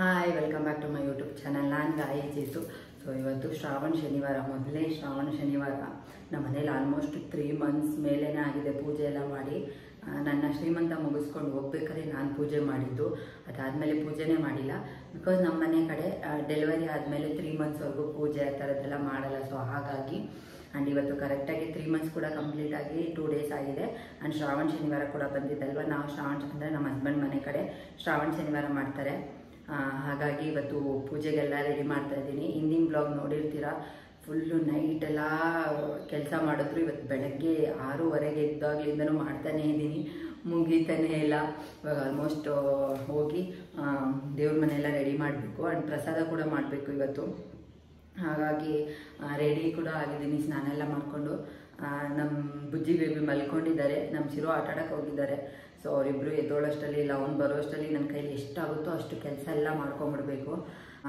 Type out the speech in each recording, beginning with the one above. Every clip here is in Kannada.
hi welcome back to my YouTube channel ನಾನು ಗಾಯಿ ಜೇತು ಸೊ ಇವತ್ತು ಶ್ರಾವಣ ಶನಿವಾರ ಮೊದಲೇ ಶ್ರಾವಣ ಶನಿವಾರ ನಮ್ಮ ಮನೇಲಿ ಆಲ್ಮೋಸ್ಟ್ ತ್ರೀ ಮಂತ್ಸ್ ಮೇಲೇ ಆಗಿದೆ ಪೂಜೆ ಎಲ್ಲ ಮಾಡಿ ನನ್ನ ಶ್ರೀಮಂತ ಮುಗಿಸ್ಕೊಂಡು ಹೋಗ್ಬೇಕಾದ್ರೆ ನಾನು ಪೂಜೆ ಮಾಡಿದ್ದು ಅದಾದಮೇಲೆ ಪೂಜೆನೇ ಮಾಡಿಲ್ಲ ಬಿಕಾಸ್ ನಮ್ಮ ಮನೆ ಕಡೆ ಡೆಲಿವರಿ ಆದಮೇಲೆ ತ್ರೀ ಮಂತ್ಸ್ವರೆಗೂ ಪೂಜೆ ಆ ಥರದ್ದೆಲ್ಲ ಮಾಡಲ್ಲ ಸೊ ಹಾಗಾಗಿ ಆ್ಯಂಡ್ ಇವತ್ತು ಕರೆಕ್ಟಾಗಿ ತ್ರೀ ಮಂತ್ಸ್ ಕೂಡ ಕಂಪ್ಲೀಟ್ ಆಗಿ ಟೂ ಡೇಸ್ ಆಗಿದೆ ಆ್ಯಂಡ್ ಶ್ರಾವಣ ಶನಿವಾರ ಕೂಡ ಬಂದಿದ್ದಲ್ವ ನಾವು ಶ್ರಾವಣ ಅಂದರೆ ನಮ್ಮ ಹಸ್ಬೆಂಡ್ ಮನೆ ಕಡೆ ಶ್ರಾವಣ ಶನಿವಾರ ಮಾಡ್ತಾರೆ ಹಾಗಾಗಿ ಇವತ್ತು ಪೂಜೆಗೆಲ್ಲ ರೆಡಿ ಮಾಡ್ತಾ ಇದ್ದೀನಿ ಹಿಂದಿನ ಬ್ಲಾಗ್ ನೋಡಿರ್ತೀರ ಫುಲ್ಲು ಎಲ್ಲ ಕೆಲಸ ಮಾಡಿದ್ರು ಇವತ್ತು ಬೆಳಗ್ಗೆ ಆರೂವರೆಗೆ ಇದ್ದಾಗ್ಲಿಂದನೂ ಮಾಡ್ತಾನೇ ಇದ್ದೀನಿ ಮುಗಿತಾನೇ ಇಲ್ಲ ಇವಾಗ ಆಲ್ಮೋಸ್ಟ್ ಹೋಗಿ ದೇವ್ರ ಮನೆಯೆಲ್ಲ ರೆಡಿ ಮಾಡಬೇಕು ಆ್ಯಂಡ್ ಪ್ರಸಾದ ಕೂಡ ಮಾಡಬೇಕು ಇವತ್ತು ಹಾಗಾಗಿ ರೆಡಿ ಕೂಡ ಆಗಿದ್ದೀನಿ ಸ್ನಾನ ಎಲ್ಲ ಮಾಡಿಕೊಂಡು ನಮ್ಮ ಬುಜ್ಜಿ ಬೇಬಿ ಮಲ್ಕೊಂಡಿದ್ದಾರೆ ನಮ್ಮ ಶಿರು ಆಟ ಹೋಗಿದ್ದಾರೆ ಸೊ ಅವರಿಬ್ಬರು ಎದ್ದೋಳಷ್ಟರಲ್ಲಿ ಇಲ್ಲ ಅವ್ನು ಬರೋಷ್ಟರಲ್ಲಿ ನನ್ನ ಕೈಲಿ ಎಷ್ಟಾಗುತ್ತೋ ಅಷ್ಟು ಕೆಲಸ ಎಲ್ಲ ಮಾಡ್ಕೊಂಬಿಡ್ಬೇಕು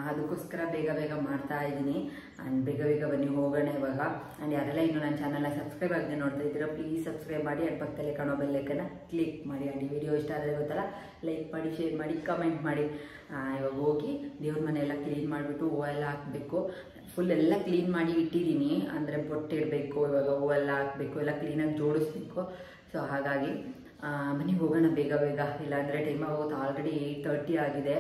ಅದಕ್ಕೋಸ್ಕರ ಬೇಗ ಬೇಗ ಮಾಡ್ತಾ ಇದ್ದೀನಿ ಆ್ಯಂಡ್ ಬೇಗ ಬೇಗ ಬನ್ನಿ ಹೋಗೋಣ ಇವಾಗ ಆ್ಯಂಡ್ ಯಾರೆಲ್ಲ ಇನ್ನು ನನ್ನ ಚಾನಲ್ನ ಸಬ್ಸ್ಕ್ರೈಬ್ ಆಗದೆ ನೋಡ್ತಾ ಇದ್ದೀರಾ ಪ್ಲೀಸ್ ಸಬ್ಸ್ಕ್ರೈಬ್ ಮಾಡಿ ಆ್ಯಂಡ್ ಪಕ್ಕದಲ್ಲಿ ಕಾಣೋ ಬೆಲ್ಲೈಕನ್ನ ಕ್ಲಿಕ್ ಮಾಡಿ ಆ್ಯಂಡ್ ವಿಡಿಯೋ ಇಷ್ಟ ಆದರೆ ಗೊತ್ತಲ್ಲ ಲೈಕ್ ಮಾಡಿ ಶೇರ್ ಮಾಡಿ ಕಮೆಂಟ್ ಮಾಡಿ ಇವಾಗ ಹೋಗಿ ದೇವ್ರ ಮನೆ ಎಲ್ಲ ಕ್ಲೀನ್ ಮಾಡಿಬಿಟ್ಟು ಹೂವು ಎಲ್ಲ ಹಾಕಬೇಕು ಫುಲ್ ಎಲ್ಲ ಕ್ಲೀನ್ ಮಾಡಿ ಇಟ್ಟಿದ್ದೀನಿ ಅಂದರೆ ಬೊಟ್ಟಿಡಬೇಕು ಇವಾಗ ಹೂವೆಲ್ಲ ಹಾಕಬೇಕು ಎಲ್ಲ ಕ್ಲೀನಾಗಿ ಜೋಡಿಸ್ಬೇಕು ಸೊ ಹಾಗಾಗಿ ಮನೆಗೆ ಹೋಗೋಣ ಬೇಗ ಬೇಗ ಇಲ್ಲಾಂದರೆ ಟೈಮ್ ಆಗೋದು ಆಲ್ರೆಡಿ ಏಯ್ಟ್ ತರ್ಟಿ ಆಗಿದೆ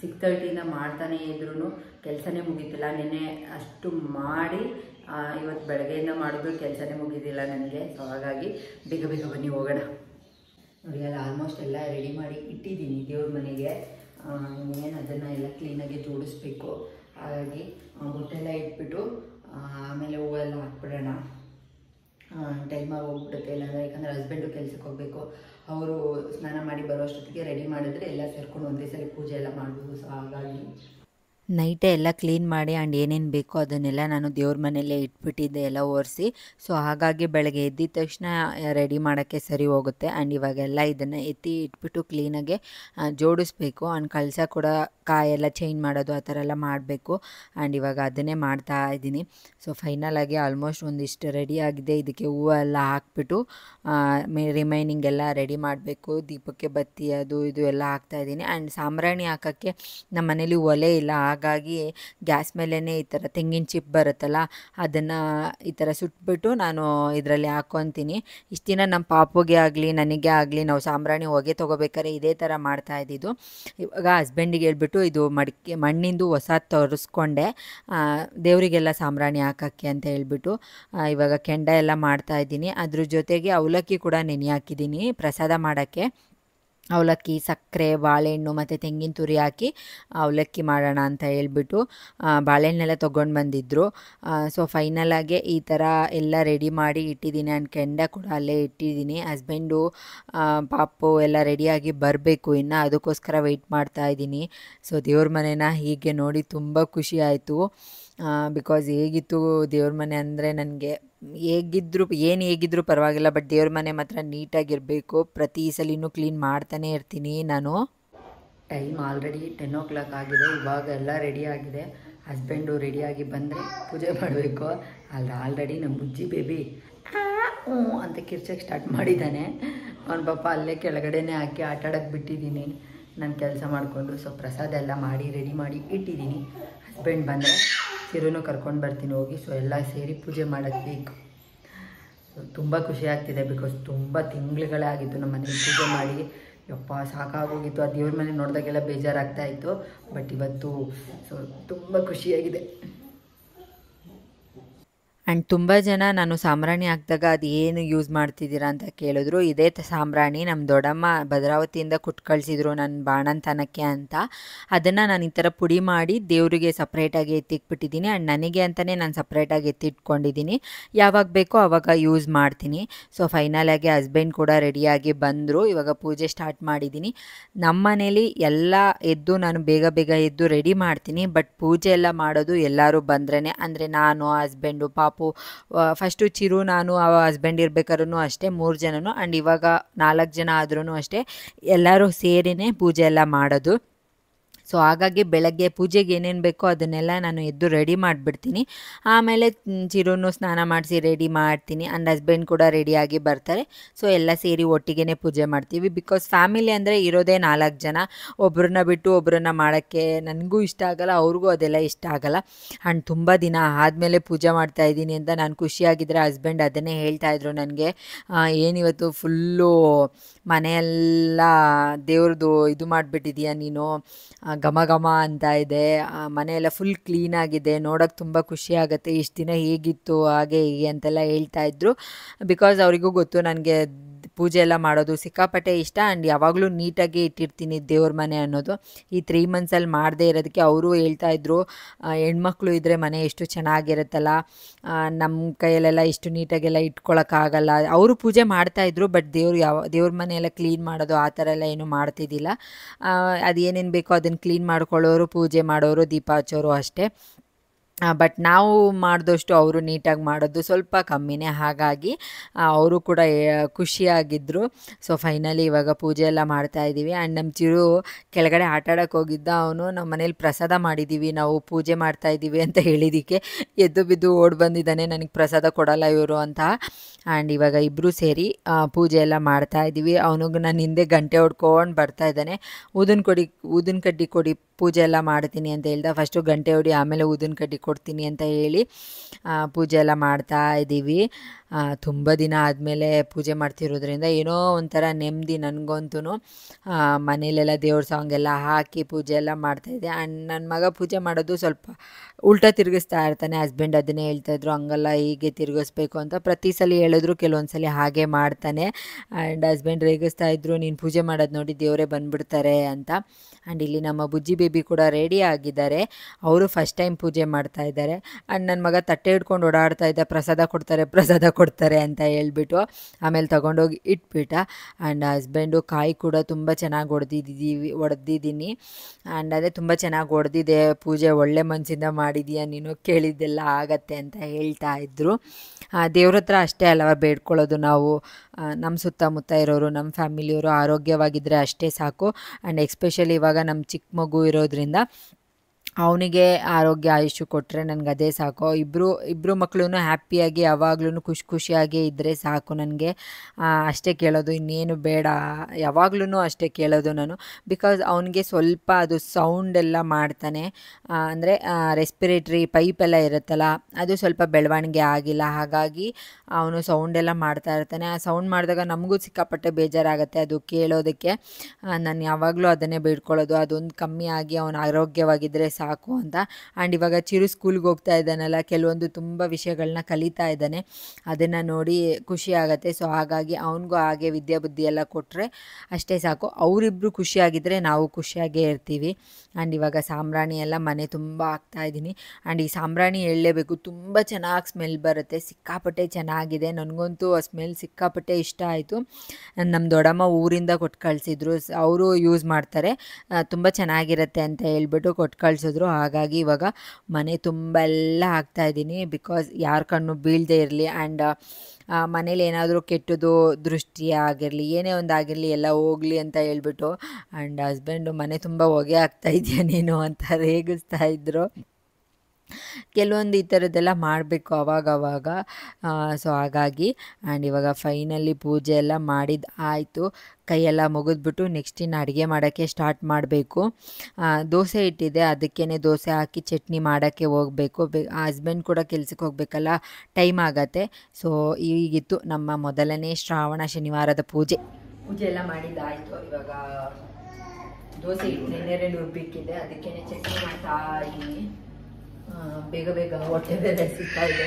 ಸಿಕ್ಸ್ ತರ್ಟಿಯಿಂದ ಮಾಡ್ತಾನೆ ಇದ್ರೂ ಕೆಲಸನೇ ಮುಗೀತಿಲ್ಲ ನಿನ್ನೆ ಅಷ್ಟು ಮಾಡಿ ಇವತ್ತು ಬೆಳಗ್ಗೆಯಿಂದ ಮಾಡಿದ್ರು ಕೆಲಸನೇ ಮುಗಿದಿಲ್ಲ ನನಗೆ ಸೊ ಹಾಗಾಗಿ ಬೇಗ ಬೇಗ ಬನ್ನಿ ಹೋಗೋಣ ನೋಡಿ ಅಲ್ಲಿ ಆಲ್ಮೋಸ್ಟ್ ಎಲ್ಲ ರೆಡಿ ಮಾಡಿ ಇಟ್ಟಿದ್ದೀನಿ ದೇವ್ರ ಮನೆಗೆ ಏನು ಅದನ್ನು ಎಲ್ಲ ಕ್ಲೀನಾಗಿ ಜೋಡಿಸ್ಬೇಕು ಹಾಗಾಗಿ ಬುಟ್ಟೆಲ್ಲ ಇಟ್ಬಿಟ್ಟು ಆಮೇಲೆ ಹೂವೆಲ್ಲ ಹಾಕ್ಬಿಡೋಣ ಟೈಮಾಗಿ ಹೋಗ್ಬಿಡುತ್ತೆ ಇಲ್ಲಾಂದರೆ ಯಾಕಂದರೆ ಹಸ್ಬೆಂಡು ಕೆಲ್ಸಕ್ಕೆ ಹೋಗಬೇಕು ಅವರು ಸ್ನಾನ ಮಾಡಿ ಬರೋ ಅಷ್ಟೊತ್ತಿಗೆ ರೆಡಿ ಮಾಡಿದ್ರೆ ಎಲ್ಲ ಸೇರ್ಕೊಂಡು ಒಂದೇ ಸರಿ ಪೂಜೆ ಎಲ್ಲ ಮಾಡ್ಬೋದು ಸೊ ಹಾಗಾಗಿ ನೈಟೇ ಎಲ್ಲ ಕ್ಲೀನ್ ಮಾಡಿ ಆ್ಯಂಡ್ ಏನೇನು ಬೇಕೋ ಅದನ್ನೆಲ್ಲ ನಾನು ದೇವ್ರ ಮನೆಯಲ್ಲೇ ಇಟ್ಬಿಟ್ಟಿದ್ದೆ ಎಲ್ಲ ಓರಿಸಿ ಸೊ ಹಾಗಾಗಿ ಬೆಳಗ್ಗೆ ಎದ್ದಿದ ತಕ್ಷಣ ರೆಡಿ ಮಾಡೋಕ್ಕೆ ಸರಿ ಹೋಗುತ್ತೆ ಆ್ಯಂಡ್ ಇವಾಗೆಲ್ಲ ಇದನ್ನು ಎತ್ತಿ ಇಟ್ಬಿಟ್ಟು ಕ್ಲೀನಾಗೆ ಜೋಡಿಸ್ಬೇಕು ಆ್ಯಂಡ್ ಕಳಸ ಕೂಡ ಕಾಯೆಲ್ಲ ಚೇಂಜ್ ಮಾಡೋದು ಆ ಥರ ಎಲ್ಲ ಮಾಡಬೇಕು ಆ್ಯಂಡ್ ಇವಾಗ ಅದನ್ನೇ ಮಾಡ್ತಾ ಇದ್ದೀನಿ ಸೊ ಫೈನಲ್ ಆಗಿ ಆಲ್ಮೋಸ್ಟ್ ಒಂದಿಷ್ಟು ರೆಡಿ ಆಗಿದೆ ಇದಕ್ಕೆ ಹೂವು ಎಲ್ಲ ಹಾಕ್ಬಿಟ್ಟು ರಿಮೈನಿಂಗ್ ಎಲ್ಲ ರೆಡಿ ಮಾಡಬೇಕು ದೀಪಕ್ಕೆ ಬತ್ತಿ ಅದು ಇದು ಎಲ್ಲ ಹಾಕ್ತಾಯಿದ್ದೀನಿ ಆ್ಯಂಡ್ ಸಾಂಬ್ರಾಣಿ ಹಾಕೋಕ್ಕೆ ನಮ್ಮ ಮನೇಲಿ ಒಲೆ ಇಲ್ಲ ಹಾಗಾಗಿ ಗ್ಯಾಸ್ ಮೇಲೇ ಈ ಥರ ತೆಂಗಿನ ಚಿಪ್ ಬರುತ್ತಲ್ಲ ಅದನ್ನು ಈ ಥರ ಸುಟ್ಬಿಟ್ಟು ನಾನು ಇದರಲ್ಲಿ ಹಾಕೊತೀನಿ ಇಷ್ಟು ದಿನ ನಮ್ಮ ಪಾಪುಗೆ ಆಗಲಿ ನನಗೆ ಆಗಲಿ ನಾವು ಸಾಂಬ್ರಾಣಿ ಹೊಗೆ ತೊಗೋಬೇಕಾದ್ರೆ ಇದೇ ಥರ ಮಾಡ್ತಾ ಇದ್ದಿದ್ದು ಇವಾಗ ಹಸ್ಬೆಂಡಿಗೆ ಹೇಳ್ಬಿಟ್ಟು ಇದು ಮಡಿಕೆ ಮಣ್ಣಿಂದು ಹೊಸ ತೋರಿಸ್ಕೊಂಡೆ ದೇವರಿಗೆಲ್ಲ ಸಾಂಬ್ರಾಣಿ ಹಾಕೋಕ್ಕೆ ಅಂತ ಹೇಳ್ಬಿಟ್ಟು ಇವಾಗ ಕೆಂಡ ಎಲ್ಲ ಮಾಡ್ತಾ ಅದ್ರ ಜೊತೆಗೆ ಅವಲಕ್ಕಿ ಕೂಡ ನೆನೆ ಹಾಕಿದ್ದೀನಿ ಪ್ರಸಾದ ಮಾಡೋಕ್ಕೆ ಅವಲಕ್ಕಿ ಸಕ್ಕರೆ ಬಾಳೆಹಣ್ಣು ಮತ್ತು ತೆಂಗಿನ ತುರಿ ಹಾಕಿ ಅವಲಕ್ಕಿ ಮಾಡೋಣ ಅಂತ ಹೇಳ್ಬಿಟ್ಟು ಬಾಳೆಹಣ್ಣೆಲ್ಲ ತೊಗೊಂಡು ಬಂದಿದ್ದರು ಸೊ ಫೈನಲಾಗೆ ಈ ಥರ ಎಲ್ಲ ರೆಡಿ ಮಾಡಿ ಇಟ್ಟಿದ್ದೀನಿ ಆ್ಯಂಡ್ ಕೆಂಡ ಕೂಡ ಅಲ್ಲೇ ಇಟ್ಟಿದ್ದೀನಿ ಹಸ್ಬೆಂಡು ಪಾಪು ಎಲ್ಲ ರೆಡಿಯಾಗಿ ಬರಬೇಕು ಇನ್ನು ಅದಕ್ಕೋಸ್ಕರ ವೆಯ್ಟ್ ಮಾಡ್ತಾ ಇದ್ದೀನಿ ಸೊ ದೇವ್ರ ಮನೇನ ಹೀಗೆ ನೋಡಿ ತುಂಬ ಖುಷಿ ಆಯಿತು ಬಿಕಾಸ್ ಹೇಗಿತ್ತು ದೇವ್ರ ಮನೆ ಅಂದರೆ ನನಗೆ ಹೇಗಿದ್ರು ಏನು ಹೇಗಿದ್ರು ಪರವಾಗಿಲ್ಲ ಬಟ್ ದೇವ್ರ ಮನೆ ಮಾತ್ರ ನೀಟಾಗಿರಬೇಕು ಪ್ರತಿ ಸಲಿನೂ ಕ್ಲೀನ್ ಮಾಡ್ತಾನೆ ಇರ್ತೀನಿ ನಾನು time already ten o'clock ಆಗಿದೆ ಇವಾಗ ಎಲ್ಲ ರೆಡಿ ಆಗಿದೆ ಹಸ್ಬೆಂಡು ರೆಡಿಯಾಗಿ ಬಂದರೆ ಪೂಜೆ ಮಾಡಬೇಕು ಅಲ್ಲ ಆಲ್ರೆಡಿ ನಮ್ಮ ಬುಜ್ಜಿ ಬೇಬಿ ಹ್ಞೂ ಅಂತ ಕಿರ್ಚಕ್ಕೆ ಸ್ಟಾರ್ಟ್ ಮಾಡಿದ್ದಾನೆ ಅವನ ಪಾಪ ಅಲ್ಲೇ ಕೆಳಗಡೆನೇ ಹಾಕಿ ಆಟಾಡಕ್ಕೆ ಬಿಟ್ಟಿದ್ದೀನಿ ನಾನು ಕೆಲಸ ಮಾಡಿಕೊಂಡು ಸೊ ಪ್ರಸಾದ ಎಲ್ಲ ಮಾಡಿ ರೆಡಿ ಮಾಡಿ ಇಟ್ಟಿದ್ದೀನಿ ಹಸ್ಬೆಂಡ್ ಬಂದರೆ ಶಿರೂನು ಕರ್ಕೊಂಡು ಬರ್ತೀನಿ ಹೋಗಿ ಸೊ ಎಲ್ಲ ಸೇರಿ ಪೂಜೆ ಮಾಡೋಕ್ಕೆ ತುಂಬ ಖುಷಿ ಆಗ್ತಿದೆ ಬಿಕಾಸ್ ತುಂಬ ತಿಂಗಳುಗಳೇ ಆಗಿತ್ತು ನಮ್ಮ ಮನೇಲಿ ಪೂಜೆ ಮಾಡಿ ಯಪ್ಪ ಸಾಕಾಗೋಗಿತ್ತು ಆ ದೇವ್ರ ಮನೆ ನೋಡಿದಾಗೆಲ್ಲ ಬೇಜಾರಾಗ್ತಾಯಿತ್ತು ಬಟ್ ಇವತ್ತು ಸೊ ತುಂಬ ಖುಷಿಯಾಗಿದೆ ಆ್ಯಂಡ್ ತುಂಬ ಜನ ನಾನು ಸಾಂಬ್ರಾಣಿ ಹಾಕಿದಾಗ ಅದು ಏನು ಯೂಸ್ ಮಾಡ್ತಿದ್ದೀರಾ ಅಂತ ಕೇಳಿದ್ರು ಇದೇ ಸಾಂಬ್ರಾಣಿ ನಮ್ಮ ದೊಡ್ಡಮ್ಮ ಭದ್ರಾವತಿಯಿಂದ ಕುಟ್ಕಳ್ಸಿದ್ರು ಕಳಿಸಿದ್ರು ನನ್ನ ಬಾಣಂತನಕ್ಕೆ ಅಂತ ಅದನ್ನು ನಾನು ಈ ಥರ ಪುಡಿ ಮಾಡಿ ದೇವರಿಗೆ ಸಪ್ರೇಟಾಗಿ ಎತ್ತಿಟ್ಬಿಟ್ಟಿದ್ದೀನಿ ಆ್ಯಂಡ್ ನನಗೆ ಅಂತಲೇ ನಾನು ಸಪ್ರೇಟಾಗಿ ಎತ್ತಿಟ್ಕೊಂಡಿದ್ದೀನಿ ಯಾವಾಗ ಬೇಕೋ ಆವಾಗ ಯೂಸ್ ಮಾಡ್ತೀನಿ ಸೊ ಫೈನಲಾಗಿ ಹಸ್ಬೆಂಡ್ ಕೂಡ ರೆಡಿಯಾಗಿ ಬಂದರು ಇವಾಗ ಪೂಜೆ ಸ್ಟಾರ್ಟ್ ಮಾಡಿದ್ದೀನಿ ನಮ್ಮ ಮನೇಲಿ ಎಲ್ಲ ಎದ್ದು ನಾನು ಬೇಗ ಬೇಗ ಎದ್ದು ರೆಡಿ ಮಾಡ್ತೀನಿ ಬಟ್ ಪೂಜೆ ಎಲ್ಲ ಮಾಡೋದು ಎಲ್ಲರೂ ಬಂದ್ರೇ ಅಂದರೆ ನಾನು ಹಸ್ಬೆಂಡು ಪಾಪ ಪಾಪು ಫಸ್ಟು ಚಿರು ನಾನು ಆ ಹಸ್ಬೆಂಡ್ ಇರ್ಬೇಕಾದ್ರೂ ಅಷ್ಟೇ ಮೂರು ಜನನು ಆ್ಯಂಡ್ ಇವಾಗ ನಾಲ್ಕು ಜನ ಆದ್ರೂ ಅಷ್ಟೇ ಎಲ್ಲರೂ ಸೇರಿನೇ ಪೂಜೆ ಎಲ್ಲ ಮಾಡೋದು ಸೊ ಹಾಗಾಗಿ ಬೆಳಗ್ಗೆ ಪೂಜೆಗೆ ಏನೇನು ಬೇಕೋ ಅದನ್ನೆಲ್ಲ ನಾನು ಎದ್ದು ರೆಡಿ ಮಾಡಿಬಿಡ್ತೀನಿ ಆಮೇಲೆ ಚಿರೂನು ಸ್ನಾನ ಮಾಡಿಸಿ ರೆಡಿ ಮಾಡ್ತೀನಿ ಆ್ಯಂಡ್ ಹಸ್ಬೆಂಡ್ ಕೂಡ ರೆಡಿಯಾಗಿ ಬರ್ತಾರೆ ಸೊ ಎಲ್ಲ ಸೇರಿ ಒಟ್ಟಿಗೆ ಪೂಜೆ ಮಾಡ್ತೀವಿ ಬಿಕಾಸ್ ಫ್ಯಾಮಿಲಿ ಅಂದರೆ ಇರೋದೇ ನಾಲ್ಕು ಜನ ಒಬ್ಬರನ್ನ ಬಿಟ್ಟು ಒಬ್ಬರನ್ನ ಮಾಡೋಕ್ಕೆ ನನಗೂ ಇಷ್ಟ ಆಗಲ್ಲ ಅವ್ರಿಗೂ ಅದೆಲ್ಲ ಇಷ್ಟ ಆಗಲ್ಲ ಆ್ಯಂಡ್ ತುಂಬ ದಿನ ಆದಮೇಲೆ ಪೂಜೆ ಮಾಡ್ತಾ ಅಂತ ನಾನು ಖುಷಿಯಾಗಿದ್ದರೆ ಹಸ್ಬೆಂಡ್ ಅದನ್ನೇ ಹೇಳ್ತಾಯಿದ್ರು ನನಗೆ ಏನಿವತ್ತು ಫುಲ್ಲು ಮನೆಯೆಲ್ಲ ದೇವ್ರದ್ದು ಇದು ಮಾಡಿಬಿಟ್ಟಿದೀಯ ನೀನು ಘಮ ಘಮ ಅಂತ ಇದೆ ಮನೆಯೆಲ್ಲ ಫುಲ್ ಕ್ಲೀನಾಗಿದೆ ನೋಡೋಕ್ಕೆ ತುಂಬ ಖುಷಿ ಆಗುತ್ತೆ ಇಷ್ಟು ದಿನ ಹೇಗಿತ್ತು ಹಾಗೆ ಹೀಗೆ ಅಂತೆಲ್ಲ ಹೇಳ್ತಾ ಇದ್ರು ಬಿಕಾಸ್ ಅವರಿಗೂ ಗೊತ್ತು ನನಗೆ ಪೂಜೆ ಎಲ್ಲ ಮಾಡೋದು ಸಿಕ್ಕಾಪಟ್ಟೆ ಇಷ್ಟ ಆ್ಯಂಡ್ ಯಾವಾಗಲೂ ನೀಟಾಗಿ ಇಟ್ಟಿರ್ತೀನಿ ದೇವ್ರ ಮನೆ ಅನ್ನೋದು ಈ ತ್ರೀ ಮಂತ್ಸಲ್ಲಿ ಮಾಡದೇ ಇರೋದಕ್ಕೆ ಅವರು ಹೇಳ್ತಾ ಇದ್ರು ಹೆಣ್ಮಕ್ಳು ಇದ್ದರೆ ಮನೆ ಎಷ್ಟು ಚೆನ್ನಾಗಿರುತ್ತಲ್ಲ ನಮ್ಮ ಕೈಯಲ್ಲೆಲ್ಲ ಇಷ್ಟು ನೀಟಾಗೆಲ್ಲ ಇಟ್ಕೊಳಕ್ಕಾಗಲ್ಲ ಅವರು ಪೂಜೆ ಮಾಡ್ತಾಯಿದ್ರು ಬಟ್ ದೇವ್ರು ಯಾವ ದೇವ್ರ ಮನೆಯೆಲ್ಲ ಕ್ಲೀನ್ ಮಾಡೋದು ಆ ಥರ ಎಲ್ಲ ಏನೂ ಮಾಡ್ತಿದ್ದಿಲ್ಲ ಅದೇನೇನು ಬೇಕೋ ಅದನ್ನು ಕ್ಲೀನ್ ಮಾಡ್ಕೊಳ್ಳೋರು ಪೂಜೆ ಮಾಡೋರು ದೀಪ ಹಚ್ಚೋರು ಅಷ್ಟೇ ಬಟ್ ನಾವು ಮಾಡಿದಷ್ಟು ಅವರು ನೀಟಾಗಿ ಮಾಡೋದು ಸ್ವಲ್ಪ ಕಮ್ಮಿನೇ ಹಾಗಾಗಿ ಅವರು ಕೂಡ ಖುಷಿಯಾಗಿದ್ದರು ಸೊ ಫೈನಲಿ ಇವಾಗ ಪೂಜೆ ಎಲ್ಲ ಮಾಡ್ತಾ ಇದ್ದೀವಿ ಆ್ಯಂಡ್ ನಮ್ಮ ಚಿರು ಕೆಳಗಡೆ ಆಟ ಆಡೋಕ್ಕೆ ಹೋಗಿದ್ದ ಅವನು ನಮ್ಮ ಮನೇಲಿ ಪ್ರಸಾದ ಮಾಡಿದ್ದೀವಿ ನಾವು ಪೂಜೆ ಮಾಡ್ತಾ ಅಂತ ಹೇಳಿದ್ದಕ್ಕೆ ಎದ್ದು ಬಿದ್ದು ಓಡ್ ಬಂದಿದ್ದಾನೆ ನನಗೆ ಪ್ರಸಾದ ಕೊಡಲ್ಲ ಇವರು ಅಂತ ಆ್ಯಂಡ್ ಇವಾಗ ಇಬ್ಬರೂ ಸೇರಿ ಪೂಜೆ ಎಲ್ಲ ಮಾಡ್ತಾ ಇದ್ದೀವಿ ಅವನಿಗೆ ನಾನು ಹಿಂದೆ ಗಂಟೆ ಹೊಡ್ಕೊಂಡು ಬರ್ತಾ ಇದ್ದಾನೆ ಊದಿನ ಕೊಡಿ ಊದಿನ ಕಡ್ಡಿ ಕೊಡಿ ಪೂಜೆ ಎಲ್ಲ ಮಾಡ್ತೀನಿ ಅಂತ ಹೇಳ್ದ ಫಸ್ಟು ಗಂಟೆ ಹೊಡಿ ಆಮೇಲೆ ಊದಿನ ಕಡ್ಡಿ ಕೊಡ್ತೀನಿ ಅಂತ ಹೇಳಿ ಪೂಜೆ ಎಲ್ಲ ಮಾಡ್ತಾ ಇದ್ದೀವಿ ತುಂಬ ದಿನ ಆದಮೇಲೆ ಪೂಜೆ ಮಾಡ್ತಿರೋದ್ರಿಂದ ಏನೋ ಒಂಥರ ನೆಮ್ಮದಿ ನನಗಂತೂ ಮನೇಲೆಲ್ಲ ದೇವ್ರ ಸಾಂಗ್ ಎಲ್ಲ ಹಾಕಿ ಪೂಜೆ ಎಲ್ಲ ಮಾಡ್ತಾಯಿದ್ದೆ ಆ್ಯಂಡ್ ನನ್ನ ಮಗ ಪೂಜೆ ಮಾಡೋದು ಸ್ವಲ್ಪ ಉಲ್ಟ ತಿರುಗಿಸ್ತಾ ಇರ್ತಾನೆ ಹಸ್ಬೆಂಡ್ ಅದನ್ನೇ ಹೇಳ್ತಾಯಿದ್ರು ಹಂಗಲ್ಲ ಹೀಗೆ ತಿರುಗಿಸ್ಬೇಕು ಅಂತ ಪ್ರತಿ ಸಲ ಹೇಳಿದ್ರು ಕೆಲವೊಂದು ಸಲ ಹಾಗೆ ಮಾಡ್ತಾನೆ ಆ್ಯಂಡ್ ಹಸ್ಬೆಂಡ್ ರೇಗಿಸ್ತಾ ಇದ್ರು ನೀನು ಪೂಜೆ ಮಾಡೋದು ನೋಡಿ ದೇವರೇ ಬಂದುಬಿಡ್ತಾರೆ ಅಂತ ಆ್ಯಂಡ್ ಇಲ್ಲಿ ನಮ್ಮ ಬುಜ್ಜಿ ಬೇಬಿ ಕೂಡ ರೆಡಿ ಆಗಿದ್ದಾರೆ ಅವರು ಫಸ್ಟ್ ಟೈಮ್ ಪೂಜೆ ಮಾಡ್ತಾ ಇದ್ದಾರೆ ಆ್ಯಂಡ್ ನನ್ನ ಮಗ ತಟ್ಟೆ ಹಿಡ್ಕೊಂಡು ಓಡಾಡ್ತಾ ಇದ್ದ ಪ್ರಸಾದ ಕೊಡ್ತಾರೆ ಪ್ರಸಾದ ಕೊಡ್ತಾರೆ ಕೊಡ್ತಾರೆ ಅಂತ ಹೇಳ್ಬಿಟ್ಟು ಆಮೇಲೆ ತಗೊಂಡೋಗಿ ಇಟ್ಬಿಟ್ಟ ಆ್ಯಂಡ್ ಹಸ್ಬೆಂಡು ಕಾಯಿ ಕೂಡ ತುಂಬ ಚೆನ್ನಾಗಿ ಹೊಡೆದಿದ್ದೀವಿ ಹೊಡೆದಿದ್ದೀನಿ ಆ್ಯಂಡ್ ಅದೇ ತುಂಬ ಚೆನ್ನಾಗಿ ಹೊಡೆದಿದೆ ಪೂಜೆ ಒಳ್ಳೆ ಮನಸ್ಸಿಂದ ಮಾಡಿದೀಯ ನೀನು ಕೇಳಿದ್ದೆಲ್ಲ ಆಗತ್ತೆ ಅಂತ ಹೇಳ್ತಾ ಇದ್ದರು ದೇವ್ರ ಹತ್ರ ಅಷ್ಟೇ ಅಲ್ಲವ ಬೇಡ್ಕೊಳ್ಳೋದು ನಾವು ನಮ್ಮ ಸುತ್ತಮುತ್ತ ಇರೋರು ನಮ್ಮ ಫ್ಯಾಮಿಲಿಯವರು ಆರೋಗ್ಯವಾಗಿದ್ದರೆ ಅಷ್ಟೇ ಸಾಕು ಆ್ಯಂಡ್ ಎಕ್ಸ್ಪೆಷಲಿ ಇವಾಗ ನಮ್ಮ ಚಿಕ್ಕ ಮಗು ಇರೋದ್ರಿಂದ ಅವನಿಗೆ ಆರೋಗ್ಯ ಆಯುಷ್ಯ ಕೊಟ್ಟರೆ ನನಗೆ ಅದೇ ಸಾಕು ಇಬ್ಬರು ಇಬ್ಬರು ಮಕ್ಕಳೂ ಹ್ಯಾಪಿಯಾಗಿ ಯಾವಾಗ್ಲೂ ಖುಷಿ ಖುಷಿಯಾಗಿ ಇದ್ದರೆ ಸಾಕು ನನಗೆ ಅಷ್ಟೇ ಕೇಳೋದು ಇನ್ನೇನು ಬೇಡ ಯಾವಾಗ್ಲೂ ಅಷ್ಟೇ ಕೇಳೋದು ನಾನು ಬಿಕಾಸ್ ಅವನಿಗೆ ಸ್ವಲ್ಪ ಅದು ಸೌಂಡ್ ಎಲ್ಲ ಮಾಡ್ತಾನೆ ಅಂದರೆ ರೆಸ್ಪಿರೇಟ್ರಿ ಪೈಪ್ ಎಲ್ಲ ಇರುತ್ತಲ್ಲ ಅದು ಸ್ವಲ್ಪ ಬೆಳವಣಿಗೆ ಆಗಿಲ್ಲ ಹಾಗಾಗಿ ಅವನು ಸೌಂಡ್ ಎಲ್ಲ ಮಾಡ್ತಾ ಇರ್ತಾನೆ ಆ ಸೌಂಡ್ ಮಾಡಿದಾಗ ನಮಗೂ ಸಿಕ್ಕಾಪಟ್ಟೆ ಬೇಜಾರಾಗುತ್ತೆ ಅದು ಕೇಳೋದಕ್ಕೆ ನಾನು ಯಾವಾಗಲೂ ಅದನ್ನೇ ಬೇಡ್ಕೊಳ್ಳೋದು ಅದೊಂದು ಕಮ್ಮಿ ಆಗಿ ಅವನು ಆರೋಗ್ಯವಾಗಿದ್ದರೆ ಸಾಕು ಅಂತ ಆ್ಯಂಡ್ ಇವಾಗ ಚಿರು ಸ್ಕೂಲ್ಗೆ ಹೋಗ್ತಾ ಇದ್ದಾನಲ್ಲ ಕೆಲವೊಂದು ತುಂಬ ವಿಷಯಗಳನ್ನ ಕಲಿತಾ ಇದ್ದಾನೆ ಅದನ್ನು ನೋಡಿ ಖುಷಿ ಆಗುತ್ತೆ ಸೊ ಹಾಗಾಗಿ ಅವನಿಗೂ ಹಾಗೆ ಬುದ್ಧಿ ಎಲ್ಲ ಕೊಟ್ಟರೆ ಅಷ್ಟೇ ಸಾಕು ಅವರಿಬ್ಬರು ಖುಷಿಯಾಗಿದ್ದರೆ ನಾವು ಖುಷಿಯಾಗೇ ಇರ್ತೀವಿ ಆ್ಯಂಡ್ ಇವಾಗ ಸಾಂಬ್ರಾಣಿ ಎಲ್ಲ ಮನೆ ತುಂಬ ಹಾಕ್ತಾ ಇದ್ದೀನಿ ಆ್ಯಂಡ್ ಈ ಸಾಂಬ್ರಾಣಿ ಹೇಳಲೇಬೇಕು ತುಂಬ ಚೆನ್ನಾಗಿ ಸ್ಮೆಲ್ ಬರುತ್ತೆ ಸಿಕ್ಕಾಪಟ್ಟೆ ಚೆನ್ನಾಗಿದೆ ನನಗಂತೂ ಆ ಸ್ಮೆಲ್ ಸಿಕ್ಕಾಪಟ್ಟೆ ಇಷ್ಟ ಆಯಿತು ನಮ್ಮ ದೊಡ್ಡಮ್ಮ ಊರಿಂದ ಕೊಟ್ಟು ಕಳಿಸಿದ್ರು ಅವರು ಯೂಸ್ ಮಾಡ್ತಾರೆ ತುಂಬ ಚೆನ್ನಾಗಿರುತ್ತೆ ಅಂತ ಹೇಳ್ಬಿಟ್ಟು ಕೊಟ್ಟು ಕಳಿಸೋದು ಮಾಡಿದ್ರು ಹಾಗಾಗಿ ಇವಾಗ ಮನೆ ತುಂಬೆಲ್ಲ ಇದ್ದೀನಿ ಬಿಕಾಸ್ ಯಾರ ಕಣ್ಣು ಬೀಳದೇ ಇರಲಿ ಆ್ಯಂಡ್ ಮನೇಲಿ ಏನಾದರೂ ಕೆಟ್ಟದು ದೃಷ್ಟಿ ಆಗಿರಲಿ ಏನೇ ಒಂದು ಆಗಿರಲಿ ಎಲ್ಲ ಹೋಗಲಿ ಅಂತ ಹೇಳ್ಬಿಟ್ಟು ಆ್ಯಂಡ್ ಹಸ್ಬೆಂಡು ಮನೆ ತುಂಬ ಹೊಗೆ ಆಗ್ತಾಯಿದ್ಯಾ ನೀನು ಅಂತ ರೇಗಿಸ್ತಾ ಇದ್ದರು ಕೆಲವೊಂದು ಈ ಥರದ್ದೆಲ್ಲ ಮಾಡಬೇಕು ಅವಾಗವಾಗ ಸೊ ಹಾಗಾಗಿ ಆ್ಯಂಡ್ ಇವಾಗ ಫೈನಲಿ ಪೂಜೆ ಎಲ್ಲ ಮಾಡಿದ್ದು ಆಯಿತು ಕೈಯೆಲ್ಲ ಮುಗಿದ್ಬಿಟ್ಟು ನೆಕ್ಸ್ಟ್ ಇನ್ನು ಅಡುಗೆ ಮಾಡೋಕ್ಕೆ ಸ್ಟಾರ್ಟ್ ಮಾಡಬೇಕು ದೋಸೆ ಇಟ್ಟಿದೆ ಅದಕ್ಕೇ ದೋಸೆ ಹಾಕಿ ಚಟ್ನಿ ಮಾಡೋಕ್ಕೆ ಹೋಗಬೇಕು ಬೆ ಹಸ್ಬೆಂಡ್ ಕೂಡ ಕೆಲ್ಸಕ್ಕೆ ಹೋಗಬೇಕಲ್ಲ ಟೈಮ್ ಆಗತ್ತೆ ಸೊ ಈಗಿತ್ತು ನಮ್ಮ ಮೊದಲನೇ ಶ್ರಾವಣ ಶನಿವಾರದ ಪೂಜೆ ಪೂಜೆ ಎಲ್ಲ ಮಾಡಿದ್ದಾಯಿತು ಇವಾಗ ದೋಸೆ ನೆನ್ನೆರೆ ರುಬ್ಬಿಕ್ಕಿದೆ ಅದಕ್ಕೇ ಚಟ್ನಿ ಮಾಡ್ತಾ ಇದ್ದೀನಿ ಬೇಗ ಬೇಗ ಹೊಟ್ಟೆ ಬೇರೆ ಸಿಗ್ತಾ ಇದೆ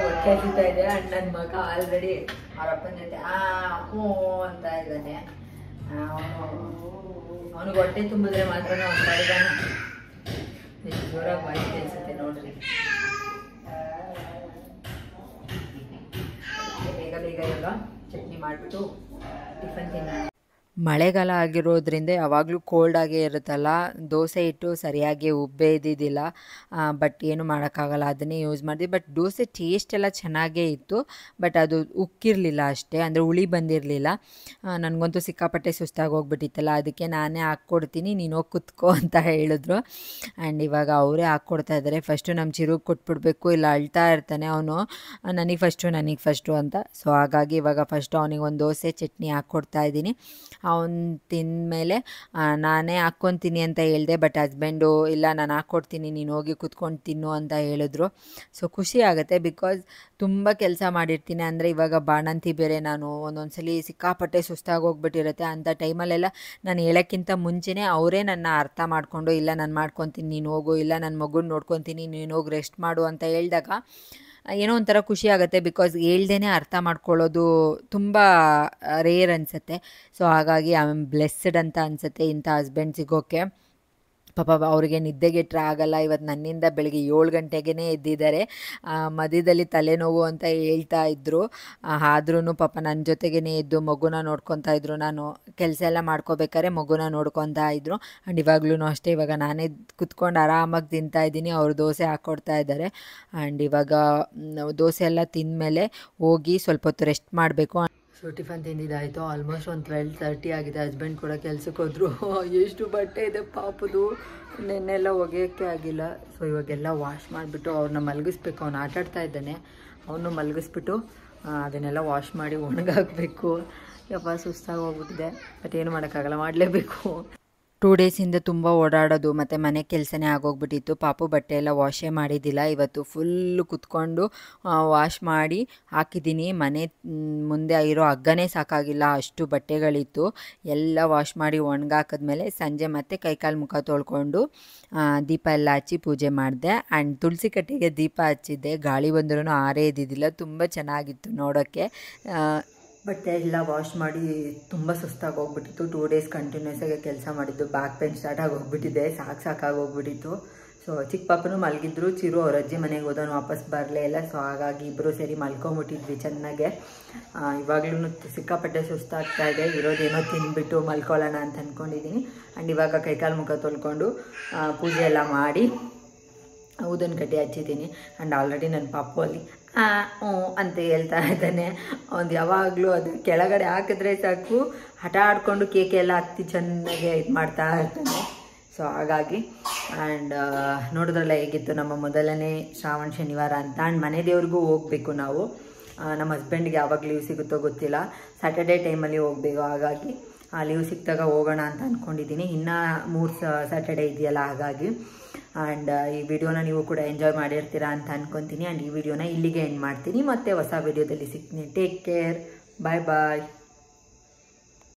ಹೊಟ್ಟೆ ಸಿಗ್ತಾ ಇದೆ ನನ್ನ ಮಗ ಆಲ್ರೆಡಿ ಅವರಪ್ಪನ ಜೊತೆ ಆ ಹ್ಞೂ ಅಂತ ಇದ್ದಾನೆ ಅವನಿಗೆ ಹೊಟ್ಟೆ ತುಂಬಿದ್ರೆ ಮಾತ್ರ ಮಾಡಿದಾನೆ ಎಷ್ಟು ಜೋರಾಗಿ ಮಾಡಿದೆ ಅನ್ಸುತ್ತೆ ನೋಡ್ರಿ ಬೇಗ ಬೇಗ ಇವಾಗ ಚಟ್ನಿ ಮಾಡಿಬಿಟ್ಟು ಟಿಫನ್ ತಿನ್ನ ಮಳೆಗಾಲ ಆಗಿರೋದ್ರಿಂದ ಯಾವಾಗಲೂ ಕೋಲ್ಡ್ ಆಗೇ ಇರುತ್ತಲ್ಲ ದೋಸೆ ಇಟ್ಟು ಸರಿಯಾಗಿ ಉಬ್ಬೆ ಇದ್ದಿದ್ದಿಲ್ಲ ಬಟ್ ಏನು ಮಾಡೋಕ್ಕಾಗಲ್ಲ ಅದನ್ನೇ ಯೂಸ್ ಮಾಡಿದ್ವಿ ಬಟ್ ದೋಸೆ ಟೇಸ್ಟ್ ಎಲ್ಲ ಚೆನ್ನಾಗೇ ಇತ್ತು ಬಟ್ ಅದು ಉಕ್ಕಿರಲಿಲ್ಲ ಅಷ್ಟೇ ಅಂದರೆ ಹುಳಿ ಬಂದಿರಲಿಲ್ಲ ನನಗಂತೂ ಸಿಕ್ಕಾಪಟ್ಟೆ ಸುಸ್ತಾಗಿ ಹೋಗ್ಬಿಟ್ಟಿತ್ತಲ್ಲ ಅದಕ್ಕೆ ನಾನೇ ಹಾಕ್ಕೊಡ್ತೀನಿ ನೀನು ಹೋಗಿ ಕುತ್ಕೋ ಅಂತ ಹೇಳಿದ್ರು ಆ್ಯಂಡ್ ಇವಾಗ ಅವರೇ ಹಾಕ್ಕೊಡ್ತಾ ಇದ್ದಾರೆ ಫಸ್ಟು ನಮ್ಮ ಚಿರು ಕೊಟ್ಬಿಡ್ಬೇಕು ಇಲ್ಲ ಅಳ್ತಾ ಇರ್ತಾನೆ ಅವನು ನನಗೆ ಫಸ್ಟು ನನಗೆ ಫಸ್ಟು ಅಂತ ಸೊ ಹಾಗಾಗಿ ಇವಾಗ ಫಸ್ಟು ಅವನಿಗೆ ಒಂದು ದೋಸೆ ಚಟ್ನಿ ಹಾಕ್ಕೊಡ್ತಾ ಇದ್ದೀನಿ ಅವ್ನು ತಿಂದಮೇಲೆ ನಾನೇ ಹಾಕ್ಕೊತೀನಿ ಅಂತ ಹೇಳಿದೆ ಬಟ್ ಹಸ್ಬೆಂಡು ಇಲ್ಲ ನಾನು ಹಾಕ್ಕೊಡ್ತೀನಿ ನೀನು ಹೋಗಿ ಕುತ್ಕೊಂಡು ತಿನ್ನು ಅಂತ ಹೇಳಿದ್ರು ಸೊ ಖುಷಿ ಆಗುತ್ತೆ ಬಿಕಾಸ್ ತುಂಬ ಕೆಲಸ ಮಾಡಿರ್ತೀನಿ ಅಂದರೆ ಇವಾಗ ಬಾಣಂತಿ ಬೇರೆ ನಾನು ಒಂದೊಂದು ಸಲ ಸಿಕ್ಕಾಪಟ್ಟೆ ಸುಸ್ತಾಗಿ ಹೋಗ್ಬಿಟ್ಟಿರುತ್ತೆ ಅಂಥ ಟೈಮಲ್ಲೆಲ್ಲ ನಾನು ಹೇಳೋಕ್ಕಿಂತ ಮುಂಚೆನೇ ಅವರೇ ನನ್ನ ಅರ್ಥ ಮಾಡಿಕೊಂಡು ಇಲ್ಲ ನಾನು ಮಾಡ್ಕೊತೀನಿ ನೀನು ಹೋಗು ಇಲ್ಲ ನನ್ನ ಮಗುನ ನೋಡ್ಕೊತೀನಿ ನೀನು ಹೋಗಿ ರೆಸ್ಟ್ ಮಾಡು ಅಂತ ಹೇಳಿದಾಗ ಏನೋ ಒಂಥರ ಖುಷಿ ಆಗುತ್ತೆ ಬಿಕಾಸ್ ಹೇಳ್ದೇ ಅರ್ಥ ಮಾಡ್ಕೊಳ್ಳೋದು ತುಂಬ ರೇರ್ ಅನಿಸುತ್ತೆ ಸೊ ಹಾಗಾಗಿ ಐ ಆಮ್ ಬ್ಲೆಸ್ಸಡ್ ಅಂತ ಅನಿಸುತ್ತೆ ಇಂಥ ಹಸ್ಬೆಂಡ್ ಸಿಗೋಕ್ಕೆ ಪಾಪ ಅವರಿಗೆ ನಿದ್ದೆಗೆಟ್ರೆ ಆಗಲ್ಲ ಇವತ್ತು ನನ್ನಿಂದ ಬೆಳಗ್ಗೆ ಏಳು ಗಂಟೆಗೇ ಎದ್ದಿದ್ದಾರೆ ಮಧ್ಯದಲ್ಲಿ ತಲೆನೋವು ಅಂತ ಹೇಳ್ತಾ ಇದ್ದರು ಆದ್ರೂ ಪಾಪ ನನ್ನ ಜೊತೆಗೇ ಎದ್ದು ಮಗುನ ನೋಡ್ಕೊತಾ ಇದ್ರು ನಾನು ಕೆಲಸ ಎಲ್ಲ ಮಾಡ್ಕೋಬೇಕಾದ್ರೆ ಮಗುನ ನೋಡ್ಕೊತಾ ಇದ್ದರು ಆ್ಯಂಡ್ ಇವಾಗಲೂ ಅಷ್ಟೇ ಇವಾಗ ನಾನೇ ಕುತ್ಕೊಂಡು ಆರಾಮಾಗಿ ತಿಂತಾ ಇದ್ದೀನಿ ಅವರು ದೋಸೆ ಹಾಕ್ಕೊಡ್ತಾ ಇದ್ದಾರೆ ಆ್ಯಂಡ್ ಇವಾಗ ದೋಸೆ ಎಲ್ಲ ತಿಂದಮೇಲೆ ಹೋಗಿ ಸ್ವಲ್ಪ ಹೊತ್ತು ರೆಸ್ಟ್ ಮಾಡಬೇಕು ಸೊ ಟಿಫನ್ ತಿಂದಿದ್ದಾಯಿತು ಆಲ್ಮೋಸ್ಟ್ ಒಂದು ಟ್ವೆಲ್ ತರ್ಟಿ ಆಗಿದೆ ಹಸ್ಬೆಂಡ್ ಕೂಡ ಕೆಲ್ಸಕ್ಕೆ ಹೋದ್ರು ಎಷ್ಟು ಬಟ್ಟೆ ಇದೆ ಪಾಪದು ನೆನ್ನೆಲ್ಲ ಒಗೆಯೋಕ್ಕೆ ಆಗಿಲ್ಲ ಸೊ ಇವಾಗೆಲ್ಲ ವಾಶ್ ಮಾಡಿಬಿಟ್ಟು ಅವ್ರನ್ನ ಮಲಗಿಸ್ಬೇಕು ಅವ್ನು ಆಟಾಡ್ತಾ ಇದ್ದಾನೆ ಅವನು ಮಲಗಿಸ್ಬಿಟ್ಟು ಅದನ್ನೆಲ್ಲ ವಾಶ್ ಮಾಡಿ ಒಣಗಾಕಬೇಕು ಯಪ್ಪ ಸುಸ್ತಾಗಿ ಹೋಗ್ಬಿಟ್ಟಿದೆ ಬಟ್ ಏನು ಮಾಡೋಕ್ಕಾಗಲ್ಲ ಮಾಡಲೇಬೇಕು ಟೂ ಡೇಸಿಂದ ತುಂಬ ಓಡಾಡೋದು ಮತ್ತು ಮನೆ ಕೆಲಸನೇ ಆಗೋಗ್ಬಿಟ್ಟಿತ್ತು ಪಾಪು ಬಟ್ಟೆ ಎಲ್ಲ ವಾಶೇ ಮಾಡಿದ್ದಿಲ್ಲ ಇವತ್ತು ಫುಲ್ಲು ಕುತ್ಕೊಂಡು ವಾಶ್ ಮಾಡಿ ಹಾಕಿದ್ದೀನಿ ಮನೆ ಮುಂದೆ ಇರೋ ಹಗ್ಗನೇ ಸಾಕಾಗಿಲ್ಲ ಅಷ್ಟು ಬಟ್ಟೆಗಳಿತ್ತು ಎಲ್ಲ ವಾಶ್ ಮಾಡಿ ಒಣಗಾಕಿದ್ಮೇಲೆ ಸಂಜೆ ಮತ್ತೆ ಕೈಕಾಲು ಮುಖ ತೊಳ್ಕೊಂಡು ದೀಪ ಎಲ್ಲ ಹಚ್ಚಿ ಪೂಜೆ ಮಾಡಿದೆ ಆ್ಯಂಡ್ ತುಳಸಿ ಕಟ್ಟೆಗೆ ದೀಪ ಹಚ್ಚಿದ್ದೆ ಗಾಳಿ ಬಂದರೂ ಆರೇ ಇದ್ದಿದ್ದಿಲ್ಲ ತುಂಬ ಚೆನ್ನಾಗಿತ್ತು ನೋಡೋಕ್ಕೆ ಬಟ್ಟೆ ಎಲ್ಲ ವಾಶ್ ಮಾಡಿ ತುಂಬ ಸುಸ್ತಾಗಿ ಹೋಗ್ಬಿಟ್ಟಿತ್ತು ಟೂ ಡೇಸ್ ಕಂಟಿನ್ಯೂಸ್ ಆಗಿ ಕೆಲಸ ಮಾಡಿದ್ದು ಬ್ಯಾಕ್ ಪೇನ್ ಸ್ಟಾರ್ಟ್ ಆಗಿ ಹೋಗ್ಬಿಟ್ಟಿದೆ ಸಾಕು ಸಾಕಾಗಿ ಹೋಗ್ಬಿಟ್ಟಿತ್ತು ಸೊ ಚಿಕ್ಕ ಪಾಪನೂ ಮಲಗಿದ್ರು ಚಿರು ಅವ್ರ ಅಜ್ಜಿ ಮನೆಗೆ ಹೋದನು ವಾಪಸ್ ಬರಲೇ ಇಲ್ಲ ಸೊ ಹಾಗಾಗಿ ಇಬ್ಬರು ಸೇರಿ ಮಲ್ಕೊಂಬಿಟ್ಟಿದ್ವಿ ಚೆನ್ನಾಗೆ ಇವಾಗ್ಲೂ ಸಿಕ್ಕಾಪಟ್ಟೆ ಸುಸ್ತಾಗ್ತಾ ಇದೆ ಇರೋದೇನೋ ತಿನ್ಬಿಟ್ಟು ಮಲ್ಕೊಳ್ಳೋಣ ಅಂತ ಅಂದ್ಕೊಂಡಿದ್ದೀನಿ ಆ್ಯಂಡ್ ಇವಾಗ ಕೈಕಾಲು ಮುಖ ತೊಳ್ಕೊಂಡು ಪೂಜೆ ಎಲ್ಲ ಮಾಡಿ ಊದನ ಕಟ್ಟಿ ಹಚ್ಚಿದ್ದೀನಿ ಆ್ಯಂಡ್ ಆಲ್ರೆಡಿ ನನ್ನ ಪಾಪು ಅಲ್ಲಿ ಅಂತ ಹೇಳ್ತಾ ಇದ್ದಾನೆ ಒಂದು ಯಾವಾಗಲೂ ಅದು ಕೆಳಗಡೆ ಹಾಕಿದ್ರೆ ಸಾಕು ಹಠ ಆಡಿಕೊಂಡು ಕೇಕೆಲ್ಲ ಹತ್ತಿ ಚೆನ್ನಾಗಿ ಇದು ಮಾಡ್ತಾ ಇರ್ತಾನೆ ಸೊ ಹಾಗಾಗಿ ಆ್ಯಂಡ್ ನೋಡಿದ್ರಲ್ಲ ಹೇಗಿತ್ತು ನಮ್ಮ ಮೊದಲನೇ ಶ್ರಾವಣ ಶನಿವಾರ ಅಂತ ಆ್ಯಂಡ್ ಮನೆ ದೇವ್ರಿಗೂ ಹೋಗಬೇಕು ನಾವು ನಮ್ಮ ಹಸ್ಬೆಂಡ್ಗೆ ಯಾವಾಗ ಲೀವ್ ಸಿಗುತ್ತೋ ಗೊತ್ತಿಲ್ಲ ಸ್ಯಾಟರ್ಡೇ ಟೈಮಲ್ಲಿ ಹೋಗಬೇಕು ಹಾಗಾಗಿ ಲೀವ್ ಸಿಕ್ಕಿದಾಗ ಹೋಗೋಣ ಅಂತ ಅಂದ್ಕೊಂಡಿದ್ದೀನಿ ಇನ್ನೂ ಮೂರು ಸ್ಯಾಟರ್ಡೆ ಇದೆಯಲ್ಲ ಹಾಗಾಗಿ ಆ್ಯಂಡ್ ಈ ವಿಡಿಯೋನ ನೀವು ಕೂಡ ಎಂಜಾಯ್ ಮಾಡಿರ್ತೀರಾ ಅಂತ ಅಂದ್ಕೊತೀನಿ ಆ್ಯಂಡ್ ಈ ವಿಡಿಯೋನ ಇಲ್ಲಿಗೆ ಎಂಡ್ ಮಾಡ್ತೀನಿ ಮತ್ತೆ ಹೊಸ ವಿಡಿಯೋದಲ್ಲಿ ಸಿಗ್ತೀನಿ ಟೇಕ್ ಕೇರ್ ಬಾಯ್ ಬಾಯ್